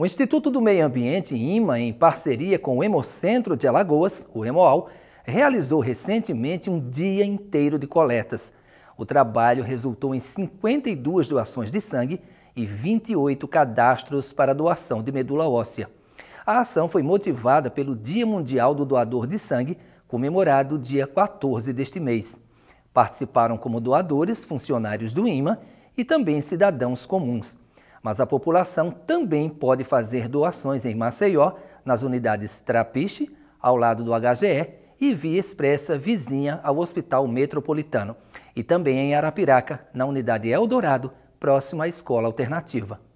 O Instituto do Meio Ambiente IMA, em parceria com o Hemocentro de Alagoas, o Hemoal, realizou recentemente um dia inteiro de coletas. O trabalho resultou em 52 doações de sangue e 28 cadastros para doação de medula óssea. A ação foi motivada pelo Dia Mundial do Doador de Sangue, comemorado dia 14 deste mês. Participaram como doadores funcionários do IMA e também cidadãos comuns. Mas a população também pode fazer doações em Maceió, nas unidades Trapiche, ao lado do HGE, e Via Expressa, vizinha ao Hospital Metropolitano, e também em Arapiraca, na unidade Eldorado, próxima à Escola Alternativa.